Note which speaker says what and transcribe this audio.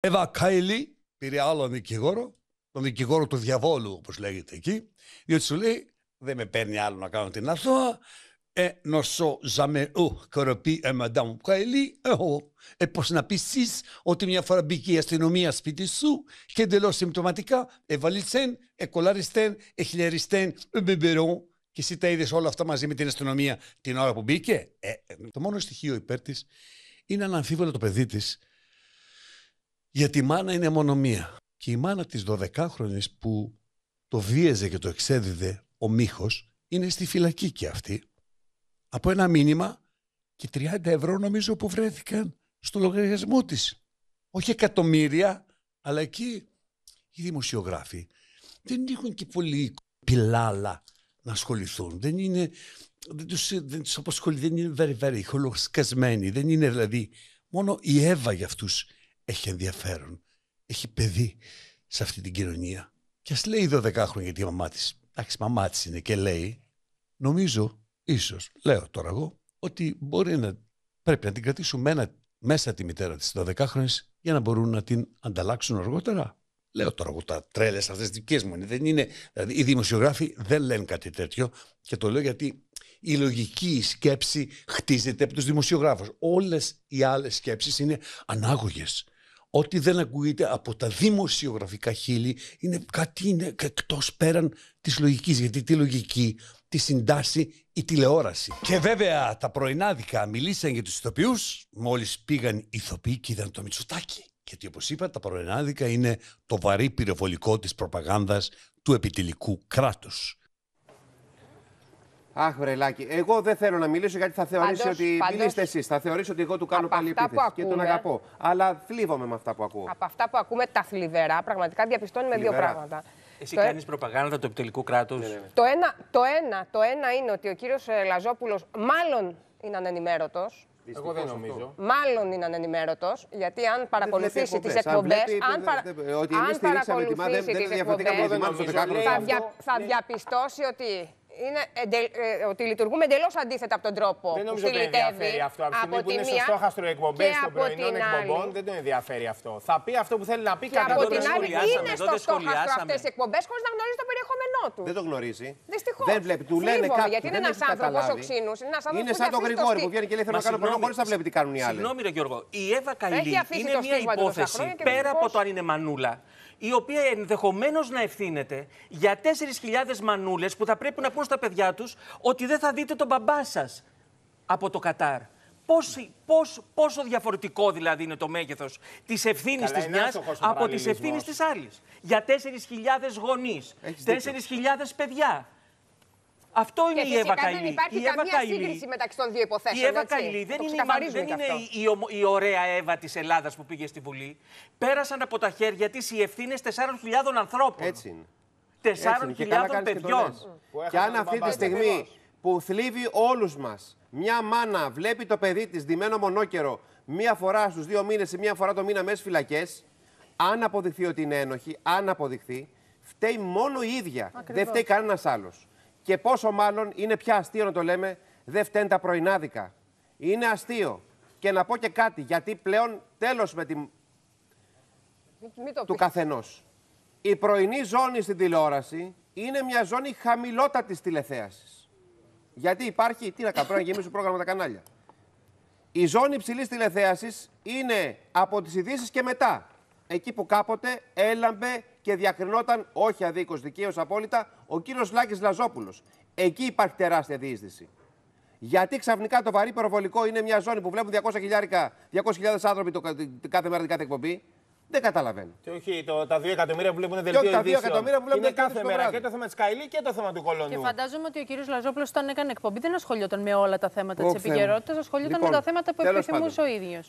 Speaker 1: Εύα Καηλή πήρε άλλο δικηγόρο, τον δικηγόρο του διαβόλου, όπως λέγεται εκεί, διότι σου λέει: Δεν με παίρνει άλλο να κάνω την αθώα. Ε, νοσό ζαμεού κοροπή ε, μαντάμ Καηλή, ε, ο, Ε, πώς να πεις ότι μια φορά μπήκε η αστυνομία σπίτι σου και εντελώς συμπτωματικά εβαλίτσεν, εκολαριστέν, εχιλιαριστέν, ε, μπεμπερόν. Και εσύ τα είδες όλα αυτά μαζί με την αστυνομία την ώρα που μπήκε. Ε, ε το μόνο στοιχείο υπέρ της είναι αναμφίβολα το παιδί της γιατί η μάνα είναι μόνο μία. Και η μάνα της 12χρονης που το βίαιζε και το εξέδιδε ο Μίχος είναι στη φυλακή και αυτή. Από ένα μήνυμα και 30 ευρώ νομίζω που βρέθηκαν στο λογαριασμό της. Όχι εκατομμύρια, αλλά εκεί οι δημοσιογράφοι δεν έχουν και πολύ πιλάλα να ασχοληθούν. Δεν είναι, δεν τους, δεν τους δεν είναι very, very Δεν είναι δηλαδή μόνο η Εύα για αυτούς έχει ενδιαφέρον, έχει παιδί σε αυτή την κοινωνία. Και ας λέει 12 χρόνια γιατί η μαμά της. Εντάξει, μαμά της είναι και λέει, νομίζω, ίσως, λέω τώρα εγώ, ότι μπορεί να πρέπει να την κρατήσουμε μέσα τη μητέρα της 12 χρόνια για να μπορούν να την ανταλλάξουν αργότερα. Λέω τώρα εγώ τα τρέλες αυτές δικές μου είναι. Δεν είναι. Δηλαδή, οι δημοσιογράφοι δεν λένε κάτι τέτοιο και το λέω γιατί η λογική σκέψη χτίζεται από τους δημοσιογράφους. Όλες οι άλλες σκέψεις είναι ανάγωγες. Ό,τι δεν ακούγεται από τα δημοσιογραφικά χείλη είναι κάτι είναι εκτός πέραν της λογικής. Γιατί τη λογική τη συντάσσει η τηλεόραση. Και βέβαια τα πρωινάδικα μιλήσαν για τους ηθοποιούς μόλις πήγαν οι ηθοποιοί και είδαν το Μητσοτάκι. Γιατί όπως είπα τα πρωινάδικα είναι το βαρύ πυροβολικό της προπαγάνδας του επιτελικού κράτους.
Speaker 2: Αχ, βρελάκι. Εγώ δεν θέλω να μιλήσω γιατί θα θεωρήσει ότι. Παντός... Μιλήστε εσείς. Θα θεωρήσει ότι εγώ του κάνω πάλι επίθεση. Και τον αγαπώ. Αλλά θλίβομαι με αυτά που ακούω. Από αυτά που ακούμε τα θλιβερά, πραγματικά διαπιστώνουμε δύο πράγματα. Εσύ το ε- κάνεις προπαγάνδα του επιτελικού κράτους. Ναι, ναι, ναι. Το, ένα, το, ένα, το ένα είναι ότι ο κύριος ε, Λαζόπουλος μάλλον είναι ανενημέρωτος. Εγώ δεν νομίζω. Μάλλον είναι ανενημέρωτος, γιατί αν παρακολουθήσει τις εκπομπές. Αν, παρα... ότι Θα διαπιστώσει ότι είναι εντελ, ε, ότι λειτουργούμε εντελώς αντίθετα από τον τρόπο δεν νομίζω ότι ενδιαφέρει αυτό. Από, από τη που είναι στόχαστρο εκπομπές των πρωινών εκπομπών, δεν τον ενδιαφέρει αυτό. Θα πει αυτό που θέλει να πει κατά Από την άλλη, είναι στο στόχαστρο αυτές οι εκπομπές χωρίς να γνωρίζει το περιεχόμενο τους. Δεν το γνωρίζει. Δυστυχώς. Δεν βλέπει, του λένε κάτι. Γιατί είναι ένα άνθρωπο οξύνους. Είναι σαν τον Γρηγόρη που βγαίνει και λέει θέλω να κάνω πρωινό χωρί να βλέπει τι κάνουν οι άλλοι. Συγγνώμη, Ρε Γιώργο, η Εύα Καηλή είναι μια υπόθεση πέρα από το αν είναι μανούλα η οποία ενδεχομένως να ευθύνεται για 4.000 μανούλες που θα πρέπει να πούν στα παιδιά τους ότι δεν θα δείτε τον μπαμπά σας από το Κατάρ. πόσο, πόσο διαφορετικό δηλαδή είναι το μέγεθος της ευθύνης της μια από τη ευθύνης της άλλης. Για 4.000 γονεί, 4.000 παιδιά. Αυτό είναι η Εύα Καλή. Δεν υπάρχει η καμία σύγκριση μεταξύ των δύο υποθέσεων. Η Εύα έτσι. δεν είναι, η, ωραία Εύα της Ελλάδας που πήγε στη Βουλή. Πέρασαν από τα χέρια της οι ευθύνες 4.000 ανθρώπων. Έτσι
Speaker 1: Τεσσάρων χιλιάδων παιδιών. Και αν αυτή τη στιγμή
Speaker 2: που θλίβει όλους μας, μια μάνα βλέπει το παιδί της ντυμένο μονόκερο μία φορά στους δύο μήνες ή μία φορά το μήνα μέσα φυλακές, αν αποδειχθεί ότι είναι ένοχη, αν αποδειχθεί, φταίει μόνο η ίδια. Ακριβώς. Δεν φταίει κανένας άλλος. Και πόσο μάλλον είναι πια αστείο να το λέμε, δεν φταίνουν τα πρωινάδικα. Είναι αστείο. Και να πω και κάτι, γιατί πλέον τέλος με την... το του καθενός. Η πρωινή ζώνη στην τηλεόραση είναι μια ζώνη χαμηλότατης τηλεθέασης. Γιατί υπάρχει. Τι να κάνω, να γεμίσω πρόγραμμα τα κανάλια. Η ζώνη υψηλής τηλεθέασης είναι από τις ειδήσεις και μετά. Εκεί που κάποτε έλαμπε και διακρινόταν, όχι αδίκως δικαίως απόλυτα, ο κύριος Λάκης Λαζόπουλος. Εκεί υπάρχει τεράστια διείσδυση. Γιατί ξαφνικά το βαρύ προβολικό είναι μια ζώνη που βλέπουν 200.000 200 άνθρωποι το, κάθε μέρα την κάθε εκπομπή. Δεν καταλαβαίνω. Και όχι το, τα 2 εκατομμύρια που βλέπουν δελτίο ειδήσεων. Τα 2 εκατομμύρια που βλέπουν είναι κάθε μέρα και το θέμα της Καηλή και το θέμα του Κολονού. Και φαντάζομαι ότι ο κύριος Λαζόπλος όταν έκανε εκπομπή δεν ασχολιόταν με όλα τα θέματα της επικαιρότητας, ασχολιόταν με λοιπόν, τα θέματα που επιθυμούσε ο ίδιος.